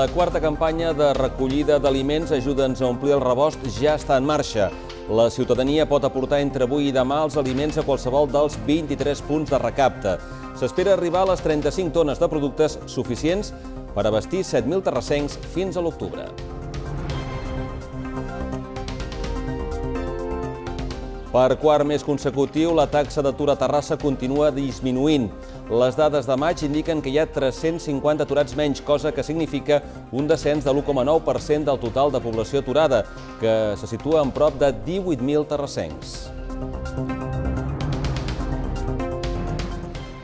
La quarta campanya de recollida d'aliments Ajuda'ns a omplir el rebost ja està en marxa. La ciutadania pot aportar entre avui i demà els aliments a qualsevol dels 23 punts de recapte. S'espera arribar a les 35 tones de productes suficients per abastir 7.000 terrassencs fins a l'octubre. Per quart mes consecutiu, la taxa d'atur a Terrassa continua disminuint. Les dades de maig indiquen que hi ha 350 aturats menys, cosa que significa un descens de l'1,9% del total de població aturada, que se situa en prop de 18.000 terrassencs.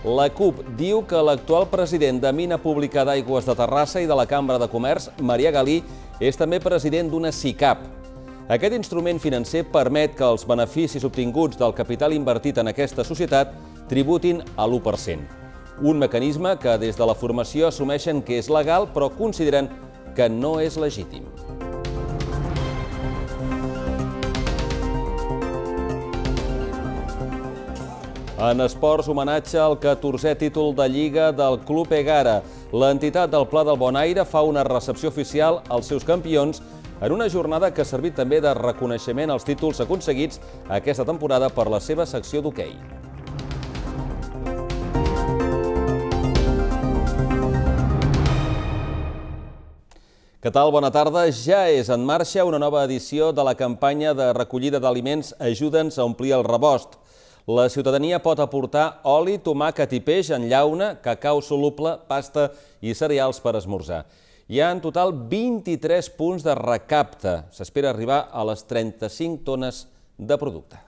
La CUP diu que l'actual president de Mina Pública d'Aigües de Terrassa i de la Cambra de Comerç, Maria Galí, és també president d'una CICAP, aquest instrument financer permet que els beneficis obtinguts del capital invertit en aquesta societat tributin a l'1%. Un mecanisme que des de la formació assumeixen que és legal però consideren que no és legítim. En esports, homenatge al 14è títol de Lliga del Club Egara. L'entitat del Pla del Aire fa una recepció oficial als seus campions en una jornada que ha servit també de reconeixement als títols aconseguits aquesta temporada per la seva secció d'hoquei. Què tal? Bona tarda. Ja és en marxa una nova edició de la campanya de recollida d'aliments Ajuda'ns a omplir el rebost. La ciutadania pot aportar oli, tomàquet i peix en llauna, cacau soluble, pasta i cereals per esmorzar. Hi ha en total 23 punts de recapte. S'espera arribar a les 35 tones de producte.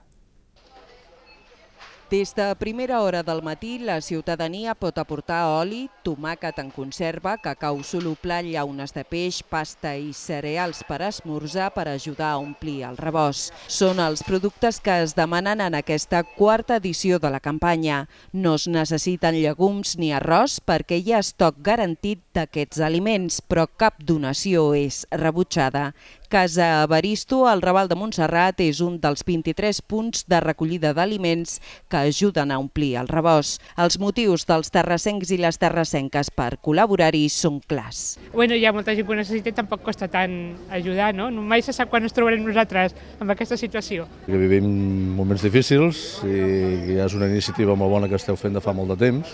Des de primera hora del matí, la ciutadania pot aportar oli, tomàquet en conserva, cacau soluble, llaunes de peix, pasta i cereals per esmorzar per ajudar a omplir el rebost. Són els productes que es demanen en aquesta quarta edició de la campanya. No es necessiten llegums ni arròs perquè hi ha estoc garantit d'aquests aliments, però cap donació és rebutjada. Casa Baristo, al Raval de Montserrat, és un dels 23 punts de recollida d'aliments que ajuden a omplir el rebost. Els motius dels terrassencs i les terrassenques per col·laborar-hi són clars. Bueno, hi ha molta gent que ho necessita i tampoc costa tant ajudar, no? Mai se sap quan ens trobarem nosaltres amb aquesta situació. Que vivim moments difícils i ja és una iniciativa molt bona que esteu fent de fa molt de temps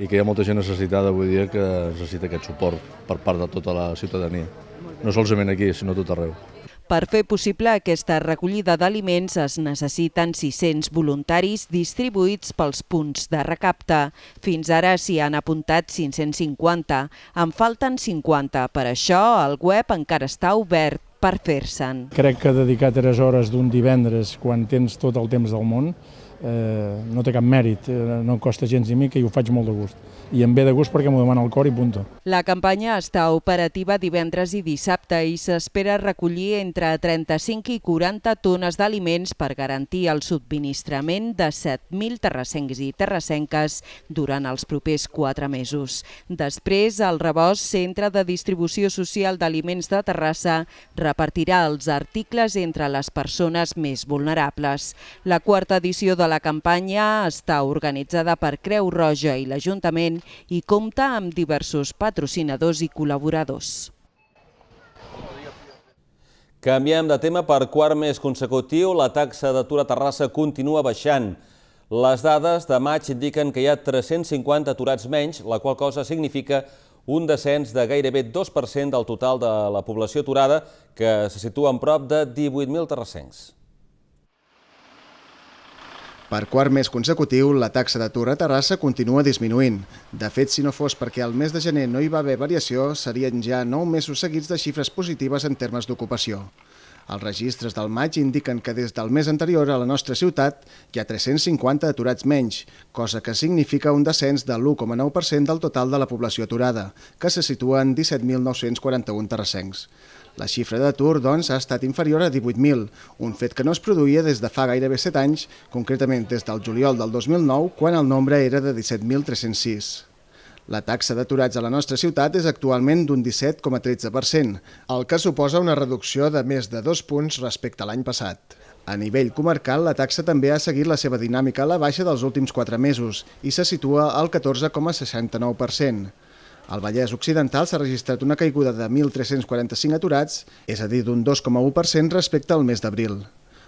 i que hi ha molta gent necessitada avui dia que necessita aquest suport per part de tota la ciutadania no solament aquí, sinó tot arreu. Per fer possible aquesta recollida d'aliments es necessiten 600 voluntaris distribuïts pels punts de recapte. Fins ara s'hi han apuntat 550. En falten 50. Per això el web encara està obert per fer-se'n. Crec que dedicar 3 hores d'un divendres, quan tens tot el temps del món, eh, no té cap mèrit, eh, no costa gens ni mica i ho faig molt de gust. I em ve de gust perquè m'ho demana el cor i punto. La campanya està operativa divendres i dissabte i s'espera recollir entre 35 i 40 tones d'aliments per garantir el subministrament de 7.000 terrassencs i terrassenques durant els propers 4 mesos. Després, el Rebost, Centre de Distribució Social d'Aliments de Terrassa, repartirà els articles entre les persones més vulnerables. La quarta edició de la la campanya està organitzada per Creu Roja i l'Ajuntament i compta amb diversos patrocinadors i col·laboradors. Canviem de tema per quart mes consecutiu. La taxa d'atur a Terrassa continua baixant. Les dades de maig indiquen que hi ha 350 aturats menys, la qual cosa significa un descens de gairebé 2% del total de la població aturada, que se situa en prop de 18.000 terrassencs. Per quart mes consecutiu, la taxa d'atur a Terrassa continua disminuint. De fet, si no fos perquè al mes de gener no hi va haver variació, serien ja 9 mesos seguits de xifres positives en termes d'ocupació. Els registres del maig indiquen que des del mes anterior a la nostra ciutat hi ha 350 aturats menys, cosa que significa un descens de l'1,9% del total de la població aturada, que se situa en 17.941 terrassencs. La xifra d'atur, doncs, ha estat inferior a 18.000, un fet que no es produïa des de fa gairebé 7 anys, concretament des del juliol del 2009, quan el nombre era de 17.306. La taxa d'aturats a la nostra ciutat és actualment d'un 17,13%, el que suposa una reducció de més de dos punts respecte a l'any passat. A nivell comarcal, la taxa també ha seguit la seva dinàmica a la baixa dels últims quatre mesos i se situa al 14,69%. Al Vallès Occidental s'ha registrat una caiguda de 1.345 aturats, és a dir, d'un 2,1% respecte al mes d'abril.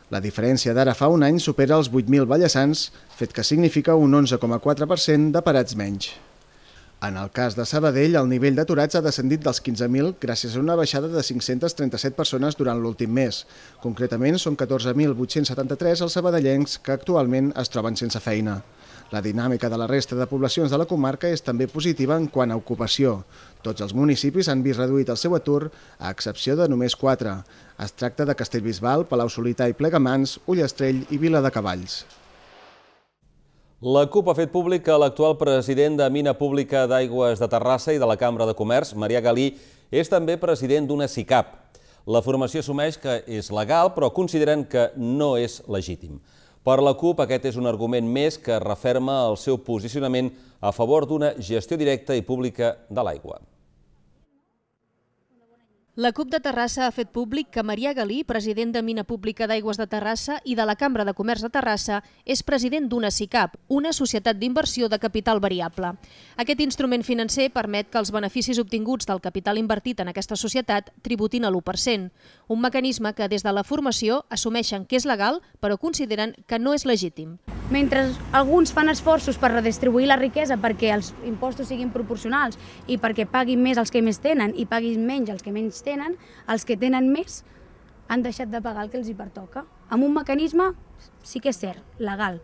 La diferència d'ara fa un any supera els 8.000 ballassans, fet que significa un 11,4% de parats menys. En el cas de Sabadell, el nivell d'aturats ha descendit dels 15.000 gràcies a una baixada de 537 persones durant l'últim mes. Concretament, són 14.873 els sabadellencs que actualment es troben sense feina. La dinàmica de la resta de poblacions de la comarca és també positiva en quant a ocupació. Tots els municipis han vist reduït el seu atur, a excepció de només quatre. Es tracta de Castellbisbal, Palau-Solità i Plegamans, Ullastrell i Vila de Cavalls. La CUP ha fet públic que l'actual president de Mina Pública d'Aigües de Terrassa i de la Cambra de Comerç, Maria Galí, és també president d'una CICAP. La formació assumeix que és legal, però consideren que no és legítim. Per la CUP, aquest és un argument més que referma el seu posicionament a favor d'una gestió directa i pública de l'aigua. La CUP de Terrassa ha fet públic que Maria Galí, president de Mina Pública d'Aigües de Terrassa i de la Cambra de Comerç de Terrassa, és president d'una SICAP, una societat d'inversió de capital variable. Aquest instrument financer permet que els beneficis obtinguts del capital invertit en aquesta societat tributin a l'1%, un mecanisme que des de la formació assumeixen que és legal però consideren que no és legítim. Mentre alguns fan esforços per redistribuir la riquesa perquè els impostos siguin proporcionals i perquè paguin més els que més tenen i paguin menys els que menys tenen, els que tenen més han deixat de pagar el que els hi pertoca. Amb un mecanisme, sí que és cert, legal,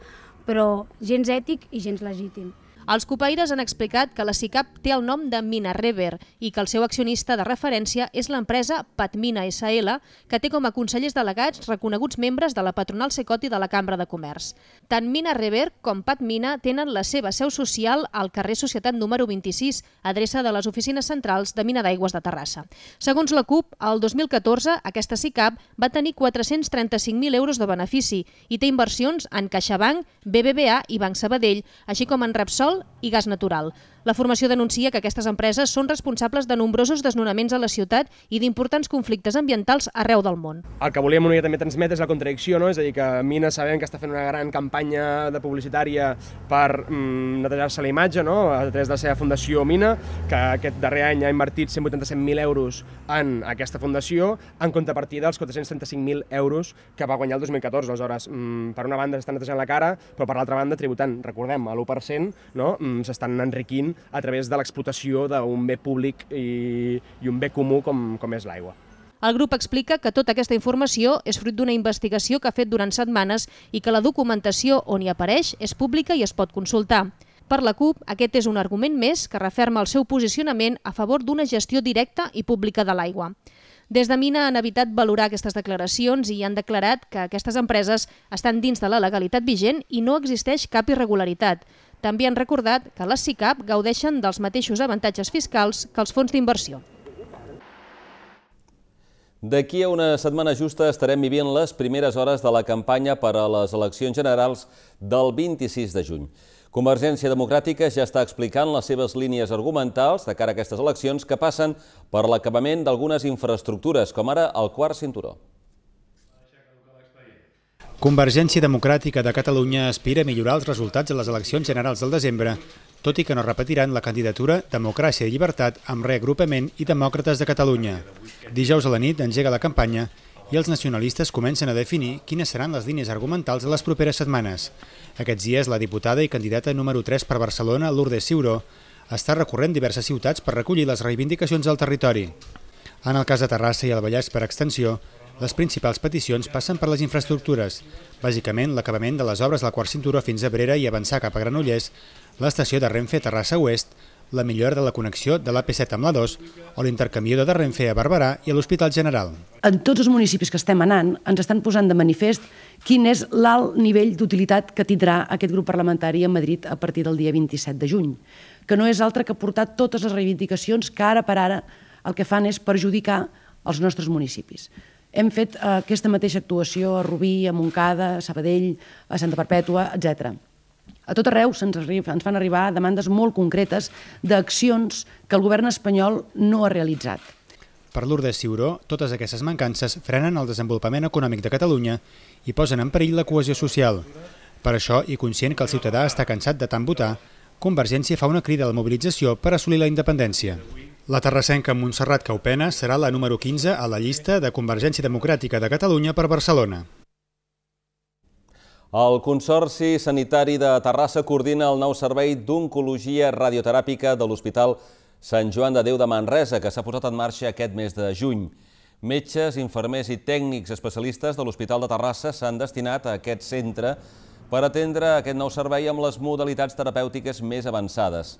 però gens ètic i gens legítim. Els copaires han explicat que la SICAP té el nom de Mina Rever i que el seu accionista de referència és l'empresa Patmina SL, que té com a consellers delegats reconeguts membres de la patronal Secoti de la Cambra de Comerç. Tant Mina Rever com Patmina tenen la seva seu social al carrer Societat número 26, adreça de les oficines centrals de Mina d'Aigües de Terrassa. Segons la CUP, el 2014 aquesta SICAP va tenir 435.000 euros de benefici i té inversions en CaixaBank, BBVA i Banc Sabadell, així com en Repsol, i gas natural. La formació denuncia que aquestes empreses són responsables de nombrosos desnonaments a la ciutat i d'importants conflictes ambientals arreu del món. El que volíem una mica també transmetre és la contradicció, no? és a dir, que Mina sabem que està fent una gran campanya de publicitària per mm, netejar-se la imatge, no? a través de la seva fundació Mina, que aquest darrer any ha invertit 187.000 euros en aquesta fundació, en contrapartida dels 435.000 euros que va guanyar el 2014. Aleshores, mm, per una banda s'estan netejant la cara, però per l'altra banda tributant, recordem, a l'1%, no? Mm, s'estan enriquint a través de l'explotació d'un bé públic i, i un bé comú com, com és l'aigua. El grup explica que tota aquesta informació és fruit d'una investigació que ha fet durant setmanes i que la documentació on hi apareix és pública i es pot consultar. Per la CUP, aquest és un argument més que referma el seu posicionament a favor d'una gestió directa i pública de l'aigua. Des de Mina han evitat valorar aquestes declaracions i han declarat que aquestes empreses estan dins de la legalitat vigent i no existeix cap irregularitat. També han recordat que les SICAP gaudeixen dels mateixos avantatges fiscals que els fons d'inversió. D'aquí a una setmana justa estarem vivint les primeres hores de la campanya per a les eleccions generals del 26 de juny. Convergència Democràtica ja està explicant les seves línies argumentals de cara a aquestes eleccions que passen per l'acabament d'algunes infraestructures, com ara el quart cinturó. Convergència Democràtica de Catalunya aspira a millorar els resultats de les eleccions generals del desembre, tot i que no repetiran la candidatura Democràcia i Llibertat amb reagrupament i Demòcrates de Catalunya. Dijous a la nit engega la campanya i els nacionalistes comencen a definir quines seran les línies argumentals de les properes setmanes. Aquests dies, la diputada i candidata número 3 per Barcelona, Lourdes Ciuró, està recorrent diverses ciutats per recollir les reivindicacions del territori. En el cas de Terrassa i el Vallès, per extensió, les principals peticions passen per les infraestructures, bàsicament l'acabament de les obres del quart cinturó fins a Brera i avançar cap a Granollers, l'estació de Renfe a Terrassa Oest, la millora de la connexió de l'AP7 amb la 2 o l'intercanviador de Renfe a Barberà i a l'Hospital General. En tots els municipis que estem anant ens estan posant de manifest quin és l'alt nivell d'utilitat que tindrà aquest grup parlamentari a Madrid a partir del dia 27 de juny, que no és altre que portar totes les reivindicacions que ara per ara el que fan és perjudicar els nostres municipis. Hem fet eh, aquesta mateixa actuació a Rubí, a Montcada, a Sabadell, a Santa Perpètua, etc. A tot arreu se'ns ens fan arribar demandes molt concretes d'accions que el govern espanyol no ha realitzat. Per Lourdes Ciuró, totes aquestes mancances frenen el desenvolupament econòmic de Catalunya i posen en perill la cohesió social. Per això, i conscient que el ciutadà està cansat de tant votar, Convergència fa una crida a la mobilització per assolir la independència. La terrassenca Montserrat Caupena serà la número 15 a la llista de Convergència Democràtica de Catalunya per Barcelona. El Consorci Sanitari de Terrassa coordina el nou servei d'oncologia radioteràpica de l'Hospital Sant Joan de Déu de Manresa, que s'ha posat en marxa aquest mes de juny. Metges, infermers i tècnics especialistes de l'Hospital de Terrassa s'han destinat a aquest centre per atendre aquest nou servei amb les modalitats terapèutiques més avançades.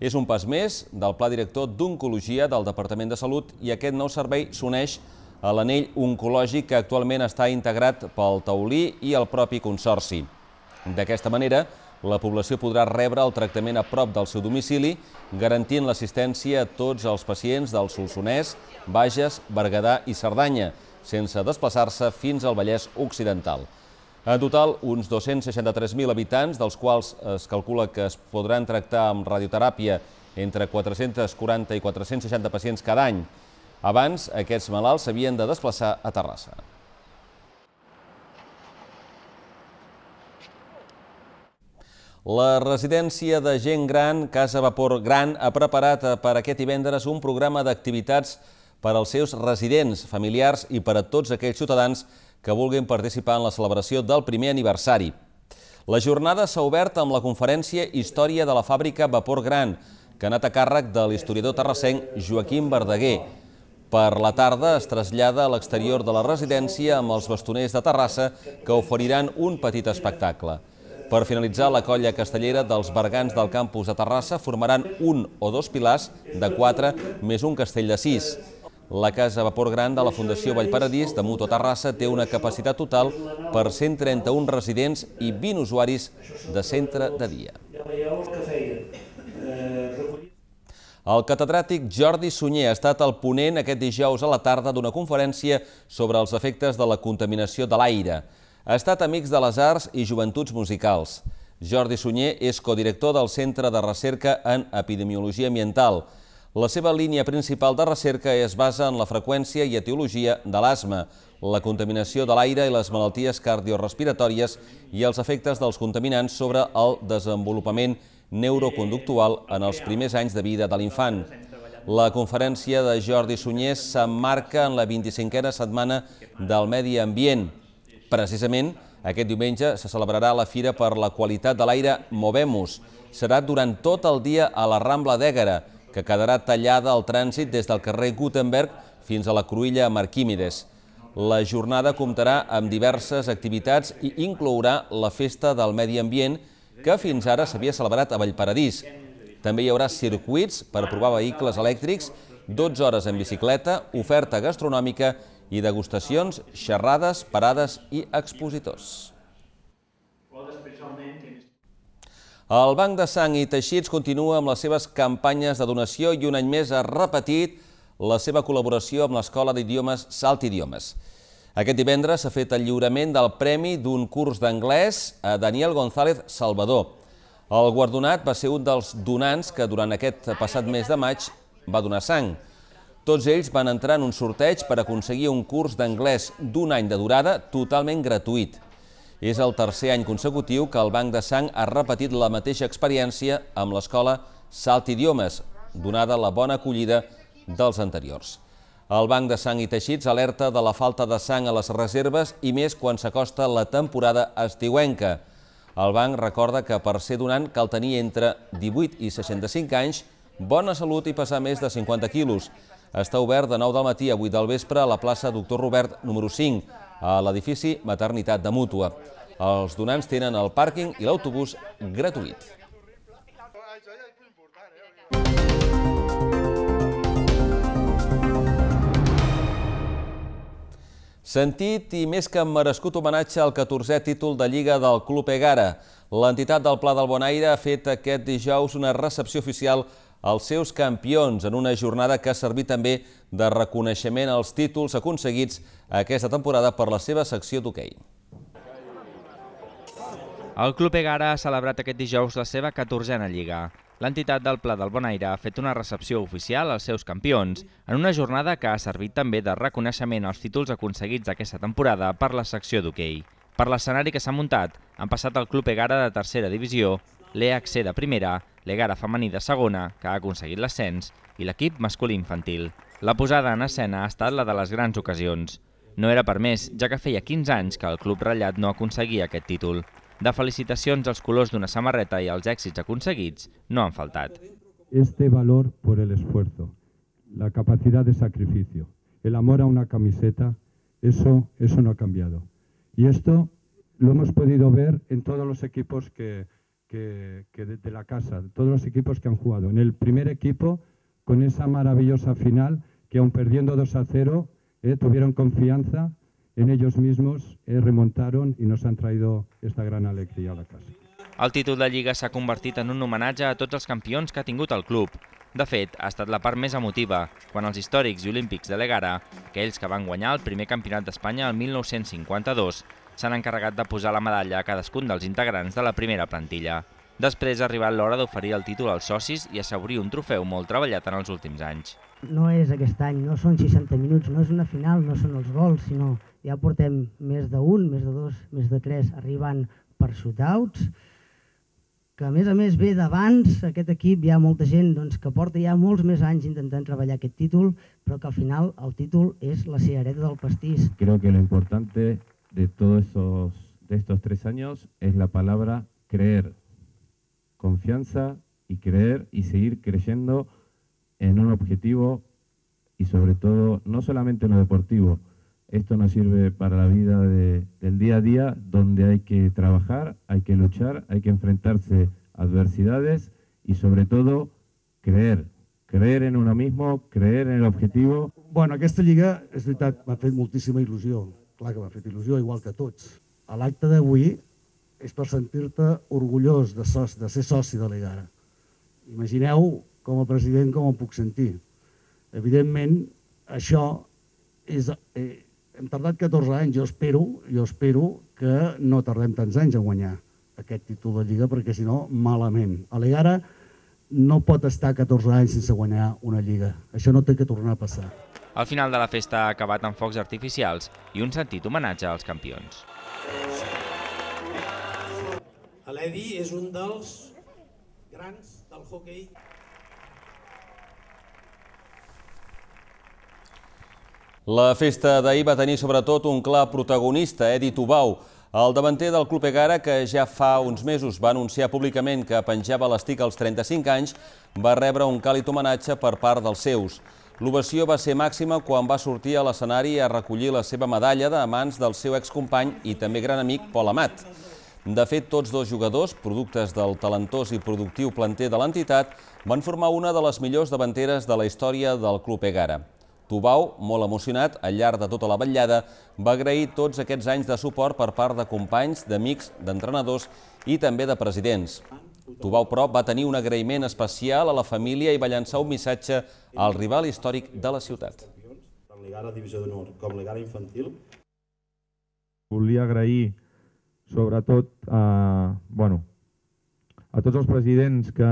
És un pas més del Pla Director d'Oncologia del Departament de Salut i aquest nou servei s'uneix a l'anell oncològic que actualment està integrat pel taulí i el propi consorci. D'aquesta manera, la població podrà rebre el tractament a prop del seu domicili, garantint l'assistència a tots els pacients del Solsonès, Bages, Berguedà i Cerdanya, sense desplaçar-se fins al Vallès Occidental. En total, uns 263.000 habitants, dels quals es calcula que es podran tractar amb radioteràpia entre 440 i 460 pacients cada any. Abans, aquests malalts s'havien de desplaçar a Terrassa. La residència de gent gran Casa Vapor Gran ha preparat per aquest divendres un programa d'activitats per als seus residents, familiars i per a tots aquells ciutadans que vulguin participar en la celebració del primer aniversari. La jornada s'ha obert amb la conferència Història de la fàbrica Vapor Gran, que ha anat a càrrec de l'historiador terrassenc Joaquim Verdaguer. Per la tarda es trasllada a l'exterior de la residència amb els bastoners de Terrassa que oferiran un petit espectacle. Per finalitzar, la colla castellera dels bergants del campus de Terrassa formaran un o dos pilars de quatre més un castell de sis. La casa vapor gran de la Fundació Vallparadís de Muto Terrassa té una capacitat total per 131 residents i 20 usuaris de centre de dia. el El catedràtic Jordi Sunyer ha estat el ponent aquest dijous a la tarda d'una conferència sobre els efectes de la contaminació de l'aire. Ha estat amics de les arts i joventuts musicals. Jordi Sunyer és codirector del Centre de Recerca en Epidemiologia Ambiental. La seva línia principal de recerca es basa en la freqüència i etiologia de l'asma, la contaminació de l'aire i les malalties cardiorespiratòries i els efectes dels contaminants sobre el desenvolupament neuroconductual en els primers anys de vida de l'infant. La conferència de Jordi Sunyer s'emmarca en la 25a setmana del Medi Ambient. Precisament, aquest diumenge se celebrarà la Fira per la Qualitat de l'Aire Movemus. Serà durant tot el dia a la Rambla d'Ègara, que quedarà tallada al trànsit des del carrer Gutenberg fins a la Cruïlla Marquímides. La jornada comptarà amb diverses activitats i inclourà la Festa del Medi Ambient, que fins ara s'havia celebrat a Vallparadís. També hi haurà circuits per provar vehicles elèctrics, 12 hores en bicicleta, oferta gastronòmica i degustacions, xerrades, parades i expositors. El Banc de Sang i Teixits continua amb les seves campanyes de donació i un any més ha repetit la seva col·laboració amb l'Escola d'Idiomes Salt Idiomes. Aquest divendres s'ha fet el lliurament del premi d'un curs d'anglès a Daniel González Salvador. El guardonat va ser un dels donants que durant aquest passat mes de maig va donar sang. Tots ells van entrar en un sorteig per aconseguir un curs d'anglès d'un any de durada totalment gratuït. És el tercer any consecutiu que el Banc de Sang ha repetit la mateixa experiència amb l'escola Salt Idiomes, donada la bona acollida dels anteriors. El Banc de Sang i Teixits alerta de la falta de sang a les reserves i més quan s'acosta la temporada estiuenca. El banc recorda que per ser donant cal tenir entre 18 i 65 anys, bona salut i pesar més de 50 quilos. Està obert de 9 del matí a 8 del vespre a la plaça Doctor Robert número 5, a l'edifici Maternitat de Mútua. Els donants tenen el pàrquing i l'autobús gratuït. Sentit i més que merescut homenatge al 14è títol de Lliga del Club Egara. L'entitat del Pla del Bonaire ha fet aquest dijous una recepció oficial els seus campions en una jornada que ha servit també de reconeixement als títols aconseguits aquesta temporada per la seva secció d'hoquei. El Club Egara ha celebrat aquest dijous la seva 14a Lliga. L'entitat del Pla del Bonaire ha fet una recepció oficial als seus campions, en una jornada que ha servit també de reconeixement als títols aconseguits aquesta temporada per la secció d'hoquei. Per l'escenari que s'ha muntat, han passat el Club Egara de tercera divisió l'EHC de primera, l'Egara femení de segona, que ha aconseguit l'ascens, i l'equip masculí infantil. La posada en escena ha estat la de les grans ocasions. No era per més, ja que feia 15 anys que el club ratllat no aconseguia aquest títol. De felicitacions als colors d'una samarreta i als èxits aconseguits no han faltat. Este valor por el esfuerzo, la capacidad de sacrificio, el amor a una camiseta, eso, eso no ha cambiado. Y esto lo hemos podido ver en todos los equipos que, que, que de, de, la casa, todos los equipos que han jugado. En el primer equipo, con esa maravillosa final, que aún perdiendo 2 a 0, eh, tuvieron confianza en ellos mismos, eh, remontaron y nos han traído esta gran alegría a la casa. El títol de Lliga s'ha convertit en un homenatge a tots els campions que ha tingut el club. De fet, ha estat la part més emotiva, quan els històrics i olímpics de l'Egara, aquells que van guanyar el primer campionat d'Espanya el 1952, s'han encarregat de posar la medalla a cadascun dels integrants de la primera plantilla. Després ha arribat l'hora d'oferir el títol als socis i assegurir un trofeu molt treballat en els últims anys. No és aquest any, no són 60 minuts, no és una final, no són els gols, sinó ja portem més d'un, més de dos, més de tres arribant per shootouts, que a més a més ve d'abans, aquest equip hi ha molta gent doncs, que porta ja molts més anys intentant treballar aquest títol, però que al final el títol és la cigareta del pastís. Creo que lo importante de todos esos, de estos tres años es la palabra creer, confianza y creer y seguir creyendo en un objetivo y sobre todo, no solamente en lo deportivo, esto nos sirve para la vida del día a día, donde hay que trabajar, hay que luchar, hay que enfrentarse a adversidades y sobre todo creer, creer en uno mismo, creer en el objetivo. Bueno, que esto és veritat, m'ha muchísima ilusión. clar que m'ha fet il·lusió, igual que tots. A l'acte d'avui és per sentir-te orgullós de, soci, de ser soci de l'EGARA. Imagineu com a president com em puc sentir. Evidentment, això és... Eh, hem tardat 14 anys, jo espero, jo espero que no tardem tants anys a guanyar aquest títol de Lliga, perquè si no, malament. A l'Egara no pot estar 14 anys sense guanyar una Lliga. Això no té que tornar a passar. El final de la festa ha acabat amb focs artificials i un sentit homenatge als campions. L'Edi és un dels grans del hockey. La festa d'ahir va tenir sobretot un clar protagonista, Edi Tubau, el davanter del Club Egara, que ja fa uns mesos va anunciar públicament que penjava l'estic als 35 anys, va rebre un càlid homenatge per part dels seus. L'ovació va ser màxima quan va sortir a l'escenari a recollir la seva medalla de mans del seu excompany i també gran amic Pol Amat. De fet, tots dos jugadors, productes del talentós i productiu planter de l'entitat, van formar una de les millors davanteres de la història del Club Egara. Tubau, molt emocionat, al llarg de tota la vetllada, va agrair tots aquests anys de suport per part de companys, d'amics, d'entrenadors i també de presidents. Tubau Prop va tenir un agraïment especial a la família i va llançar un missatge al rival històric de la ciutat. Tant l'Igara Divisió d'Honor com l'Igara Infantil. Volia agrair sobretot a, bueno, a tots els presidents que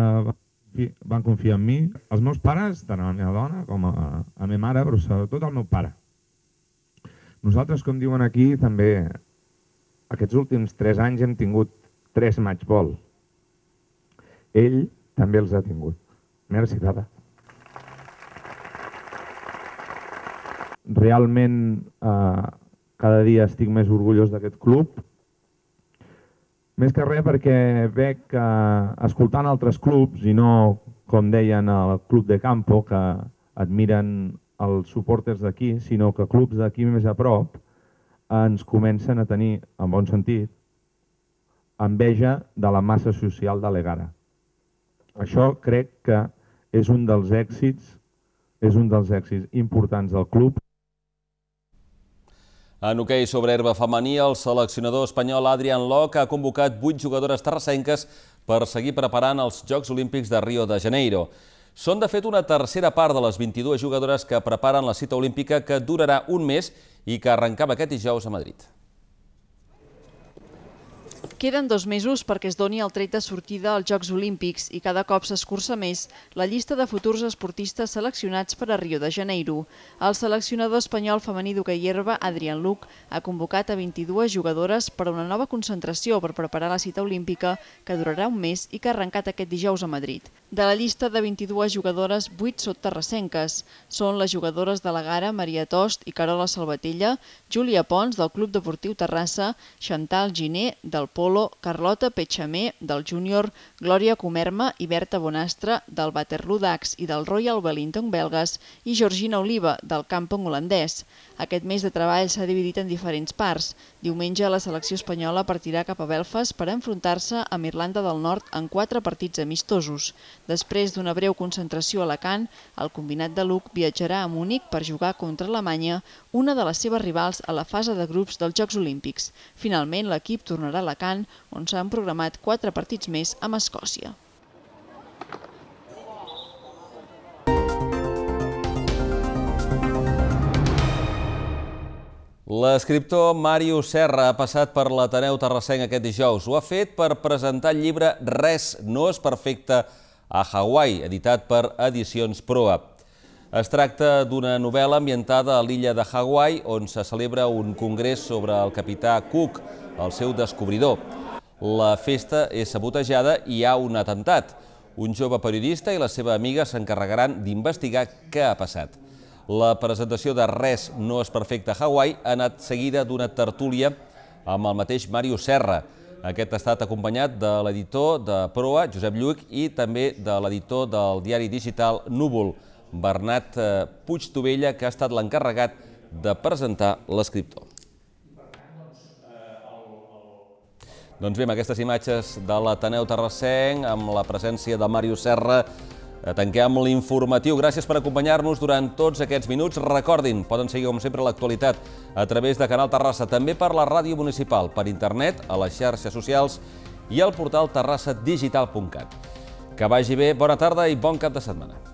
van confiar en mi, els meus pares, tant a la meva dona com a, a la meva mare, però sobretot al meu pare. Nosaltres, com diuen aquí, també aquests últims tres anys hem tingut tres matchballs ell també els ha tingut. Merci, Dada. Realment, eh, cada dia estic més orgullós d'aquest club. Més que res perquè veig que, escoltant altres clubs, i no, com deien, el club de Campo, que admiren els suporters d'aquí, sinó que clubs d'aquí més a prop ens comencen a tenir, en bon sentit, enveja de la massa social de l'Egara. Això crec que és un dels èxits és un dels èxits importants del club. En hoquei okay sobre herba femení, el seleccionador espanyol Adrián Locke ha convocat vuit jugadores terrassenques per seguir preparant els Jocs Olímpics de Rio de Janeiro. Són, de fet, una tercera part de les 22 jugadores que preparen la cita olímpica que durarà un mes i que arrencava aquest dijous a Madrid. Queden dos mesos perquè es doni el tret de sortida als Jocs Olímpics i cada cop s'escurça més la llista de futurs esportistes seleccionats per a Rio de Janeiro. El seleccionador espanyol femení d'hoquei herba, Adrián Luc, ha convocat a 22 jugadores per a una nova concentració per preparar la cita olímpica que durarà un mes i que ha arrencat aquest dijous a Madrid. De la llista de 22 jugadores, 8 són terrassenques. Són les jugadores de la Gara, Maria Tost i Carola Salvatella, Júlia Pons, del Club Deportiu Terrassa, Chantal Giné, del Pol Polo, Carlota Petxamer, del Júnior, Glòria Comerma i Berta Bonastre, del Waterloo Dax i del Royal Wellington belgues, i Georgina Oliva, del Campong holandès. Aquest mes de treball s'ha dividit en diferents parts. Diumenge la selecció espanyola partirà cap a Belfast per enfrontar-se amb Irlanda del Nord en quatre partits amistosos. Després d'una breu concentració a Alacant, el combinat de Luc viatjarà a Múnich per jugar contra Alemanya, una de les seves rivals a la fase de grups dels Jocs Olímpics. Finalment, l'equip tornarà a Alacant, on s'han programat quatre partits més amb Escòcia. L'escriptor Mario Serra ha passat per l'Ateneu Terrassenc aquest dijous. Ho ha fet per presentar el llibre Res no és perfecte a Hawaii, editat per Edicions Proa. Es tracta d'una novel·la ambientada a l'illa de Hawaii, on se celebra un congrés sobre el capità Cook, el seu descobridor. La festa és sabotejada i hi ha un atemptat. Un jove periodista i la seva amiga s'encarregaran d'investigar què ha passat. La presentació de Res no és perfecte a Hawaii ha anat seguida d'una tertúlia amb el mateix Mario Serra. Aquest ha estat acompanyat de l'editor de Proa, Josep Lluc, i també de l'editor del diari digital Núvol, Bernat eh, Puigtovella, que ha estat l'encarregat de presentar l'escriptor. Doncs bé, amb aquestes imatges de l'Ateneu Terrassenc, amb la presència de Màrius Serra, Tanquem l'informatiu. Gràcies per acompanyar-nos durant tots aquests minuts. Recordin, poden seguir com sempre l'actualitat a través de Canal Terrassa, també per la ràdio municipal, per internet, a les xarxes socials i al portal terrassadigital.cat. Que vagi bé, bona tarda i bon cap de setmana.